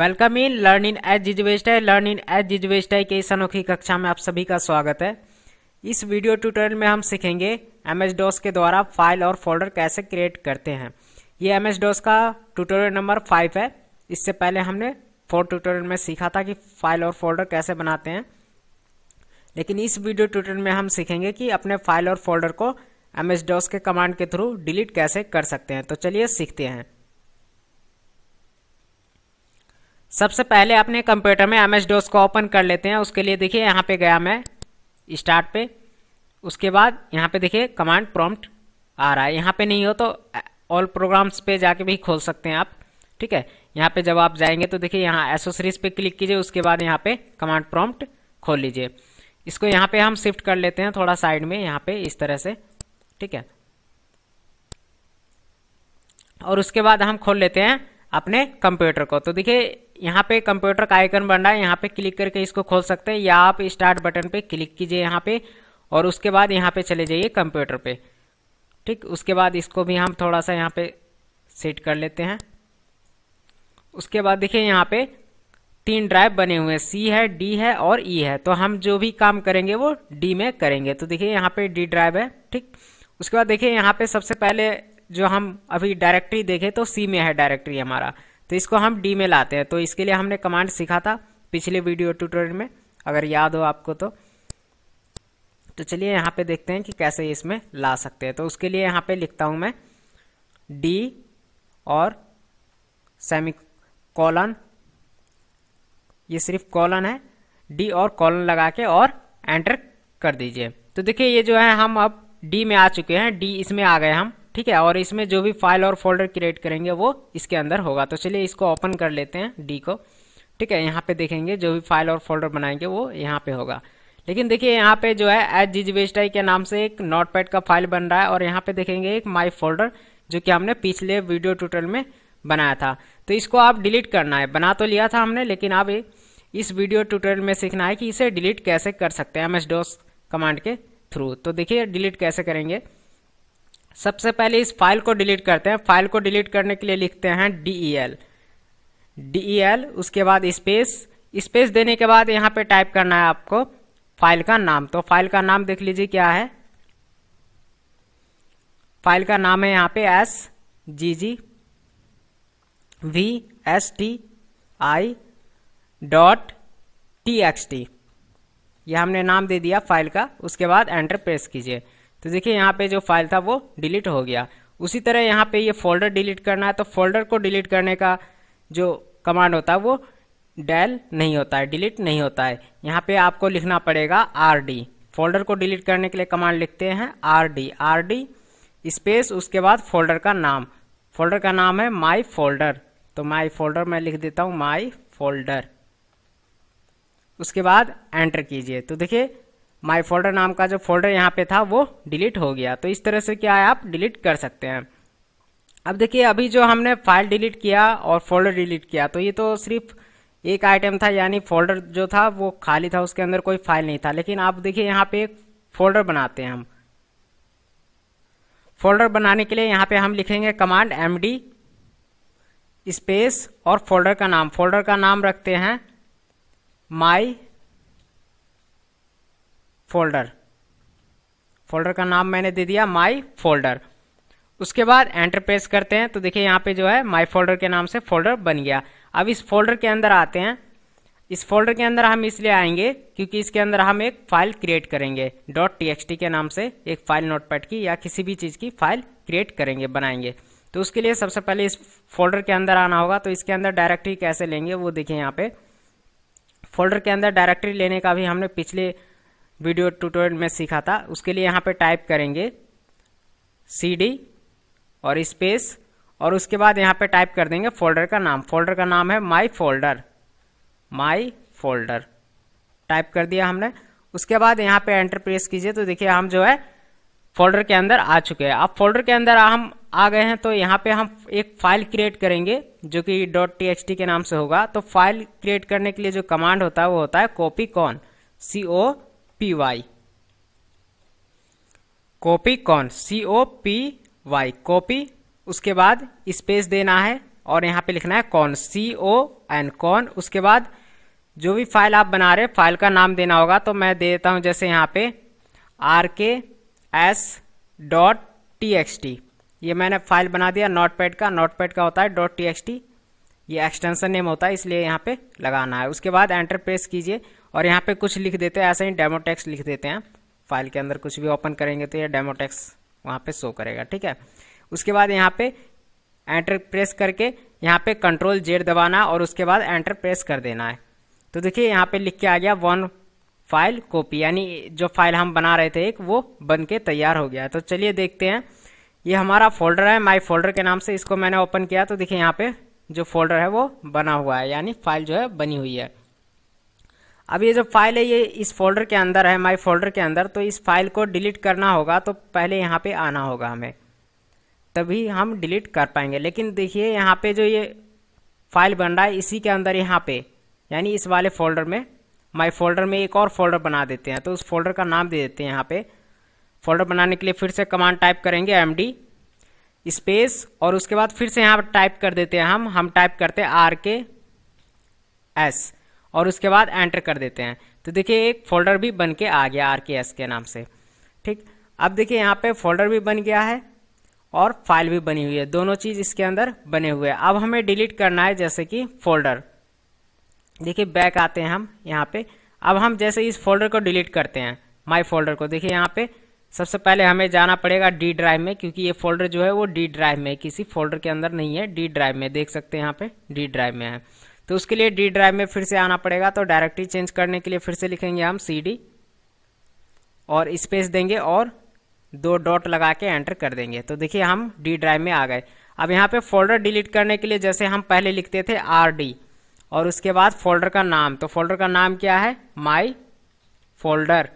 welcome in Learning Edge जिजवेस्टाई Learning Edge जिजवेस्टाई के इस अनोखी कक्षा में आप सभी का स्वागत है इस वीडियो ट्यूटोरियल में हम सीखेंगे एम एस डॉस के द्वारा फाइल और फोल्डर कैसे क्रिएट करते हैं ये एम एस डॉस का ट्यूटोरियल नंबर फाइव है इससे पहले हमने फोर ट्यूटोरियल में सीखा था कि फाइल और फोल्डर कैसे बनाते हैं लेकिन इस वीडियो ट्यूटोरियल में हम सीखेंगे कि अपने फाइल और फोल्डर को एम एस डॉस के कमांड के थ्रू डिलीट कैसे कर सकते हैं तो चलिए सीखते हैं सबसे पहले अपने कंप्यूटर में एम डोस को ओपन कर लेते हैं उसके लिए देखिए यहाँ पे गया मैं स्टार्ट पे उसके बाद यहाँ पे देखिए कमांड प्रॉम्प्ट आ रहा है यहाँ पे नहीं हो तो ऑल प्रोग्राम्स पे जाके भी खोल सकते हैं आप ठीक है यहाँ पे जब आप जाएंगे तो देखिए यहाँ एसोसरीज पे क्लिक कीजिए उसके बाद यहाँ पे कमांड प्रॉम्प्ट खोल लीजिए इसको यहाँ पे हम शिफ्ट कर लेते हैं थोड़ा साइड में यहाँ पे इस तरह से ठीक है और उसके बाद हम खोल लेते हैं अपने कंप्यूटर को तो देखिए यहाँ पे कंप्यूटर का आइकन बन रहा है यहाँ पे क्लिक करके इसको खोल सकते हैं या आप स्टार्ट बटन पे क्लिक कीजिए यहाँ पे और उसके बाद यहाँ पे चले जाइए कंप्यूटर पे ठीक उसके बाद इसको भी हम थोड़ा सा यहाँ पे सेट कर लेते हैं उसके बाद देखिए यहाँ पे तीन ड्राइव बने हुए हैं सी है डी है और ई e है तो हम जो भी काम करेंगे वो डी में करेंगे तो देखिए यहाँ पे डी ड्राइव है ठीक उसके बाद देखिए यहाँ पे सबसे पहले जो हम अभी डायरेक्टरी देखें तो सी में है डायरेक्टरी हमारा तो इसको हम डी में लाते हैं तो इसके लिए हमने कमांड सीखा था पिछले वीडियो ट्यूटोरियल में अगर याद हो आपको तो तो चलिए यहाँ पे देखते हैं कि कैसे इसमें ला सकते हैं तो उसके लिए यहाँ पे लिखता हूँ मैं डी और सेमी कॉलन ये सिर्फ कॉलन है डी और कॉलन लगा के और एंटर कर दीजिए तो देखिए ये जो है हम अब डी में आ चुके हैं डी इसमें आ गए हम ठीक है और इसमें जो भी फाइल और फोल्डर क्रिएट करेंगे वो इसके अंदर होगा तो चलिए इसको ओपन कर लेते हैं डी को ठीक है यहाँ पे देखेंगे जो भी फाइल और फोल्डर बनाएंगे वो यहाँ पे होगा लेकिन देखिए यहाँ पे जो है एच जी के नाम से एक नोट का फाइल बन रहा है और यहाँ पे देखेंगे एक माई फोल्डर जो कि हमने पिछले वीडियो ट्यूटोरियल में बनाया था तो इसको आप डिलीट करना है बना तो लिया था हमने लेकिन अब इस वीडियो ट्यूटोरियल में सीखना है कि इसे डिलीट कैसे कर सकते हैं एम एस कमांड के थ्रू तो देखिए डिलीट कैसे करेंगे सबसे पहले इस फाइल को डिलीट करते हैं फाइल को डिलीट करने के लिए लिखते हैं D E L D E L उसके बाद स्पेस स्पेस देने के बाद यहाँ पे टाइप करना है आपको फाइल का नाम तो फाइल का नाम देख लीजिए क्या है फाइल का नाम है यहाँ पे S G G V S T I dot T X T यह हमने नाम दे दिया फाइल का उसके बाद एंटर प्रेस कीजिए तो देखिए यहाँ पे जो फाइल था वो डिलीट हो गया उसी तरह यहाँ पे ये फोल्डर डिलीट करना है तो फोल्डर को डिलीट करने का जो कमांड होता है वो डैल नहीं होता है डिलीट नहीं होता है यहाँ पे आपको लिखना पड़ेगा आर डी फोल्डर को डिलीट करने के लिए कमांड लिखते हैं R D R D space उसके बाद फोल्डर का नाम फोल्डर का नाम है माई फोल्डर तो माई फोल्डर मैं लिख देता हूँ माई फोल्डर उसके बाद एंटर कीजिए तो देखिए माई फोल्डर नाम का जो फोल्डर यहाँ पे था वो डिलीट हो गया तो इस तरह से क्या है आप डिलीट कर सकते हैं अब देखिए अभी जो हमने फाइल डिलीट किया और फोल्डर डिलीट किया तो ये तो सिर्फ एक आइटम था यानी फोल्डर जो था वो खाली था उसके अंदर कोई फाइल नहीं था लेकिन आप देखिए यहाँ पे एक फोल्डर बनाते हैं हम फोल्डर बनाने के लिए यहाँ पे हम लिखेंगे कमांड एम डी स्पेस और फोल्डर का नाम फोल्डर का नाम रखते हैं माई फोल्डर फोल्डर का नाम मैंने दे दिया माई फोल्डर उसके बाद एंटर प्रेस करते हैं तो देखिए यहाँ पे जो है माई फोल्डर के नाम से फोल्डर बन गया अब इस फोल्डर के अंदर आते हैं इस फोल्डर के अंदर हम इसलिए आएंगे क्योंकि इसके अंदर हम एक फाइल क्रिएट करेंगे डॉट टी के नाम से एक फाइल नोटपैड की या किसी भी चीज़ की फाइल क्रिएट करेंगे बनाएंगे तो उसके लिए सबसे पहले इस फोल्डर के अंदर आना होगा तो इसके अंदर डायरेक्टरी कैसे लेंगे वो देखिए यहाँ पे फोल्डर के अंदर डायरेक्टरी लेने का भी हमने पिछले वीडियो ट्यूटोरियल में सीखा था उसके लिए यहाँ पे टाइप करेंगे सी डी और स्पेस और उसके बाद यहाँ पे टाइप कर देंगे फोल्डर का नाम फोल्डर का नाम है my folder my folder type कर दिया हमने उसके बाद यहाँ पे एंटर प्रेस कीजिए तो देखिए हम जो है फोल्डर के अंदर आ चुके हैं अब फोल्डर के अंदर हम आ गए हैं तो यहाँ पे हम एक फाइल क्रिएट करेंगे जो कि डॉट टी के नाम से होगा तो फाइल क्रिएट करने के लिए जो कमांड होता है वो होता है copy con C O P Y copy con C O P Y copy उसके बाद स्पेस देना है और यहाँ पे लिखना है कौन सी ओ एंड कौन उसके बाद जो भी फाइल आप बना रहे फाइल का नाम देना होगा तो मैं दे देता हूँ जैसे यहाँ पे R K S dot T X T ये मैंने फाइल बना दिया नोट का नोट का होता है डॉट टी एक्स टी ये एक्सटेंशन नेम होता है इसलिए यहाँ पे लगाना है उसके बाद एंटर प्रेस कीजिए और यहाँ पे कुछ लिख देते हैं ऐसे ही डेमो लिख देते हैं फाइल के अंदर कुछ भी ओपन करेंगे तो ये डेमो वहाँ पे शो करेगा ठीक है उसके बाद यहाँ पे एंटर प्रेस करके यहाँ पे कंट्रोल जेड दबाना और उसके बाद एंटर प्रेस कर देना है तो देखिए यहाँ पे लिख के आ गया वन फाइल कॉपी यानी जो फाइल हम बना रहे थे एक वो बन के तैयार हो गया तो चलिए देखते हैं ये हमारा फोल्डर है माई फोल्डर के नाम से इसको मैंने ओपन किया तो देखिए यहाँ पे जो फोल्डर है वो बना हुआ है यानी फाइल जो है बनी हुई है अब ये जो फाइल है ये इस फोल्डर के अंदर है माई फोल्डर के अंदर तो इस फाइल को डिलीट करना होगा तो पहले यहाँ पे आना होगा हमें तभी हम डिलीट कर पाएंगे लेकिन देखिए यहाँ पे जो ये फाइल बन रहा है इसी के अंदर यहाँ पे यानी इस वाले फोल्डर में माई फोल्डर में एक और फोल्डर बना देते हैं तो उस फोल्डर का नाम दे देते हैं यहाँ पे फोल्डर बनाने के लिए फिर से कमांड टाइप करेंगे एम स्पेस और उसके बाद फिर से यहाँ पर टाइप कर देते हैं हम हम टाइप करते हैं आर के एस और उसके बाद एंटर कर देते हैं तो देखिए एक फोल्डर भी बन के आ गया आर के नाम से ठीक अब देखिए यहाँ पे फोल्डर भी बन गया है और फाइल भी बनी हुई है दोनों चीज इसके अंदर बने हुए हैं अब हमें डिलीट करना है जैसे कि फोल्डर देखिए बैक आते हैं हम यहाँ पे अब हम जैसे इस फोल्डर को डिलीट करते हैं माई फोल्डर को देखिए यहाँ पे सबसे पहले हमें जाना पड़ेगा डी ड्राइव में क्योंकि ये फोल्डर जो है वो डी ड्राइव में किसी फोल्डर के अंदर नहीं है डी ड्राइव में देख सकते हैं यहाँ पे डी ड्राइव में है तो उसके लिए डी ड्राइव में फिर से आना पड़ेगा तो डायरेक्टरी चेंज करने के लिए फिर से लिखेंगे हम सी डी और स्पेस देंगे और दो डॉट लगा के एंटर कर देंगे तो देखिए हम डी ड्राइव में आ गए अब यहाँ पे फोल्डर डिलीट करने के लिए जैसे हम पहले लिखते थे आर डी और उसके बाद फोल्डर का नाम तो फोल्डर का नाम क्या है माई फोल्डर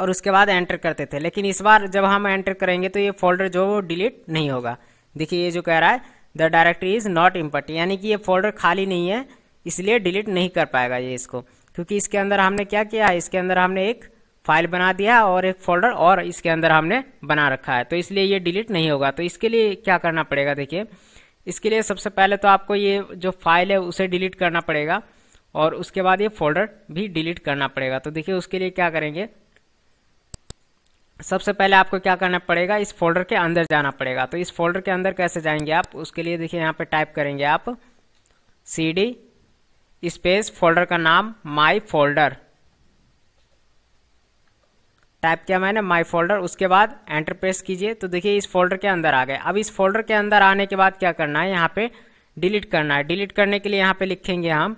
और उसके बाद एंटर करते थे लेकिन इस बार जब हम एंटर करेंगे तो ये फोल्डर जो वो डिलीट नहीं होगा देखिए ये जो कह रहा है the directory is not empty यानी कि ये फोल्डर खाली नहीं है इसलिए डिलीट नहीं कर पाएगा ये इसको क्योंकि इसके अंदर हमने क्या किया है इसके अंदर हमने एक फाइल बना दिया और एक फोल्डर और इसके अंदर हमने बना रखा है तो इसलिए ये डिलीट नहीं होगा तो इसके लिए क्या करना पड़ेगा देखिए इसके लिए सबसे पहले तो आपको ये जो फाइल है उसे डिलीट करना पड़ेगा और उसके बाद ये फोल्डर भी डिलीट करना पड़ेगा तो देखिए उसके लिए क्या करेंगे सबसे पहले आपको क्या करना पड़ेगा इस फोल्डर के अंदर जाना पड़ेगा तो इस फोल्डर के अंदर कैसे जाएंगे आप उसके लिए देखिए यहाँ पे टाइप करेंगे आप सी डी स्पेस फोल्डर का नाम माई फोल्डर टाइप किया मैंने माई फोल्डर उसके बाद एंटर प्रेस कीजिए तो देखिए इस फोल्डर के अंदर आ गए अब इस फोल्डर के अंदर आने के बाद क्या करना है यहाँ पे डिलीट करना है डिलीट करने के लिए यहाँ पे लिखेंगे हम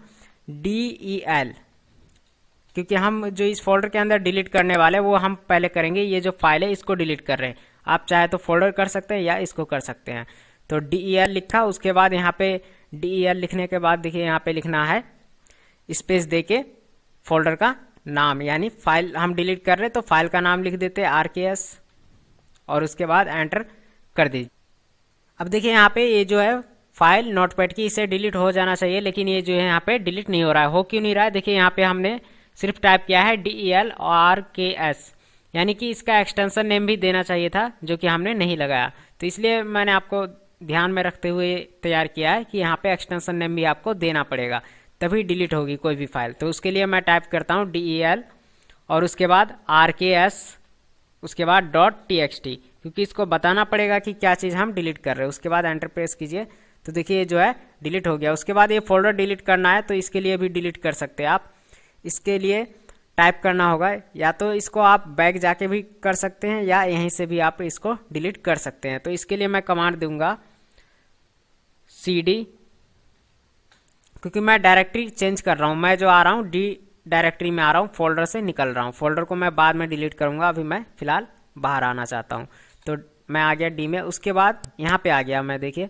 डी ई एल क्योंकि हम जो इस फोल्डर के अंदर डिलीट करने वाले वो हम पहले करेंगे ये जो फाइल है इसको डिलीट कर रहे हैं आप चाहे तो फोल्डर कर सकते हैं या इसको कर सकते हैं तो डी ई e लिखा उसके बाद यहाँ पे डी ई e लिखने के बाद देखिए यहाँ पे लिखना है स्पेस दे के फोल्डर का नाम यानी फाइल हम डिलीट कर रहे तो फाइल का नाम लिख देते आर के एस और उसके बाद एंटर कर दीजिए अब देखिए यहाँ पे ये जो है फाइल नोटपैड की इसे डिलीट हो जाना चाहिए लेकिन ये जो है यहाँ पे डिलीट नहीं हो रहा है हो क्यों नहीं रहा है देखिए यहाँ पे हमने सिर्फ टाइप किया है D E L R K S यानी कि इसका एक्सटेंसन नेम भी देना चाहिए था जो कि हमने नहीं लगाया तो इसलिए मैंने आपको ध्यान में रखते हुए तैयार किया है कि यहाँ पे एक्सटेंसन नेम भी आपको देना पड़ेगा तभी डिलीट होगी कोई भी फाइल तो उसके लिए मैं टाइप करता हूँ डी ई एल और उसके बाद आर के एस उसके बाद डॉट टी एक्स टी क्योंकि इसको बताना पड़ेगा कि क्या चीज़ हम डिलीट कर रहे हैं उसके बाद एंटर प्रेस कीजिए तो देखिए जो है डिलीट हो गया उसके बाद ये फोल्डर डिलीट करना है तो इसके लिए भी डिलीट कर सकते हैं आप इसके लिए टाइप करना होगा या तो इसको आप बैग जाके भी कर सकते हैं या यहीं से भी आप इसको डिलीट कर सकते हैं तो इसके लिए मैं कमांड दूंगा सी डी क्योंकि मैं डायरेक्टरी चेंज कर रहा हूँ मैं जो आ रहा हूँ डी डायरेक्टरी में आ रहा हूँ फोल्डर से निकल रहा हूँ फोल्डर को मैं बाद में डिलीट करूँगा अभी मैं फ़िलहाल बाहर आना चाहता हूँ तो मैं आ गया डी में उसके बाद यहाँ पर आ गया मैं देखिए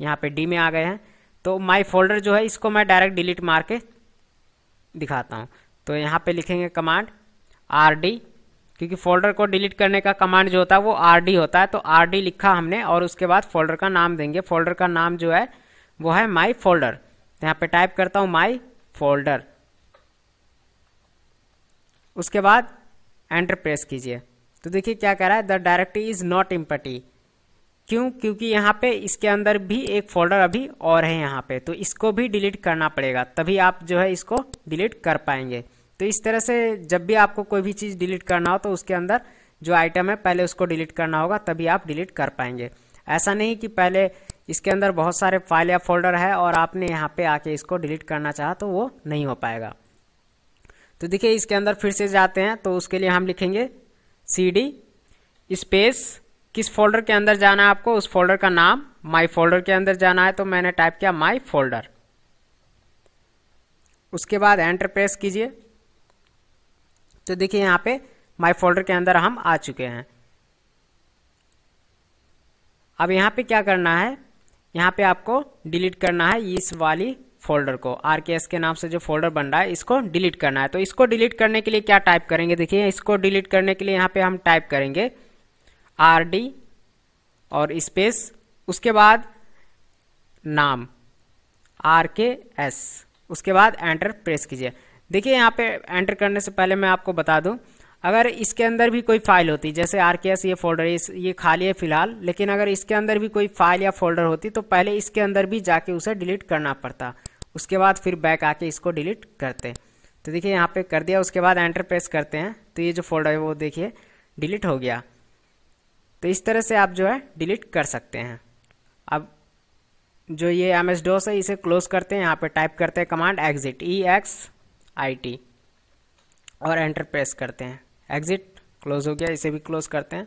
यहाँ पे डी में आ गए हैं तो माई फोल्डर जो है इसको मैं डायरेक्ट डिलीट मार के दिखाता हूँ तो यहाँ पे लिखेंगे कमांड आर डी क्योंकि फोल्डर को डिलीट करने का कमांड जो होता है वो आर डी होता है तो आर डी लिखा हमने और उसके बाद फोल्डर का नाम देंगे फोल्डर का नाम जो है वो है माई फोल्डर तो यहाँ पे टाइप करता हूँ माई फोल्डर उसके बाद एंटर प्रेस कीजिए तो देखिए क्या कह रहा है the directory is not empty क्यों क्योंकि यहाँ पे इसके अंदर भी एक फोल्डर अभी और है यहाँ पे तो इसको भी डिलीट करना पड़ेगा तभी आप जो है इसको डिलीट कर पाएंगे तो इस तरह से जब भी आपको कोई भी चीज़ डिलीट करना हो तो उसके अंदर जो आइटम है पहले उसको डिलीट करना होगा तभी आप डिलीट कर पाएंगे ऐसा नहीं कि पहले इसके अंदर बहुत सारे फाइल या फोल्डर है और आपने यहाँ पे आके इसको डिलीट करना चाहा तो वो नहीं हो पाएगा तो देखिए इसके अंदर फिर से जाते हैं तो उसके लिए हम लिखेंगे सी डी स्पेस किस फोल्डर के अंदर जाना है आपको उस फोल्डर का नाम माई फोल्डर के अंदर जाना है तो मैंने टाइप किया माई फोल्डर उसके बाद एंटर प्रेस कीजिए तो देखिए यहाँ पे माई फोल्डर के अंदर हम आ चुके हैं अब यहाँ पे क्या करना है यहाँ पे आपको डिलीट करना है इस वाली फोल्डर को आर के एस के नाम से जो फोल्डर बन रहा है इसको डिलीट करना है तो इसको डिलीट करने के लिए क्या टाइप करेंगे देखिए इसको डिलीट करने के लिए यहाँ पे हम टाइप करेंगे आर डी और स्पेस उसके बाद नाम आर के एस उसके बाद एंटर प्रेस कीजिए देखिए यहाँ पे एंटर करने से पहले मैं आपको बता दूँ अगर इसके अंदर भी कोई फाइल होती जैसे आर के एस ये फोल्डर इस ये खाली है फिलहाल लेकिन अगर इसके अंदर भी कोई फाइल या फोल्डर होती तो पहले इसके अंदर भी जाके उसे डिलीट करना पड़ता उसके बाद फिर बैक आके इसको डिलीट करते तो देखिए यहाँ पे कर दिया उसके बाद एंटर प्रेस करते हैं तो ये जो फोल्डर है वो देखिए डिलीट हो गया तो इस तरह से आप जो है डिलीट कर सकते हैं अब जो ये एम एस डोस है इसे क्लोज करते हैं यहाँ पे टाइप करते हैं command exit E X I T और एंटर प्रेस करते हैं एग्जिट क्लोज हो गया इसे भी क्लोज करते हैं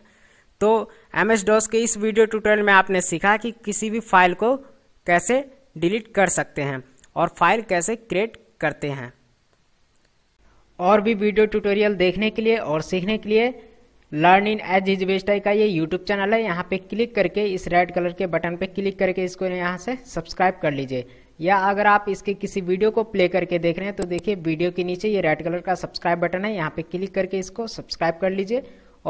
तो एम एस डोस के इस वीडियो ट्यूटोरियल में आपने सीखा कि किसी भी फाइल को कैसे डिलीट कर सकते हैं और फाइल कैसे क्रिएट करते हैं और भी वीडियो ट्यूटोरियल देखने के लिए और सीखने के लिए लर्न इन एच इज आई का ये यूट्यूब चैनल है यहाँ पे क्लिक करके इस रेड कलर के बटन पे क्लिक करके इसको यहाँ से सब्सक्राइब कर लीजिए या अगर आप इसके किसी वीडियो को प्ले करके देख रहे हैं तो देखिए वीडियो के नीचे ये रेड कलर का सब्सक्राइब बटन है यहाँ पे क्लिक करके इसको सब्सक्राइब कर लीजिए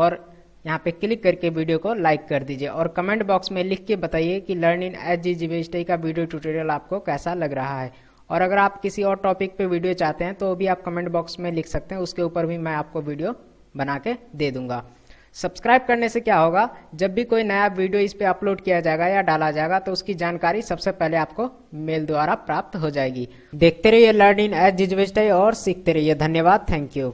और यहाँ पे क्लिक करके वीडियो को लाइक कर दीजिए और कमेंट बॉक्स में लिख के बताइए कि लर्न इन एच जी आई का वीडियो ट्यूटोरियल आपको कैसा लग रहा है और अगर आप किसी और टॉपिक पे वीडियो चाहते हैं तो भी आप कमेंट बॉक्स में लिख सकते हैं उसके ऊपर भी मैं आपको वीडियो बना के दे दूंगा सब्सक्राइब करने से क्या होगा जब भी कोई नया वीडियो इस पर अपलोड किया जाएगा या डाला जाएगा तो उसकी जानकारी सबसे पहले आपको मेल द्वारा प्राप्त हो जाएगी देखते रहिए लर्निंग एज डिजिटल और सीखते रहिए धन्यवाद थैंक यू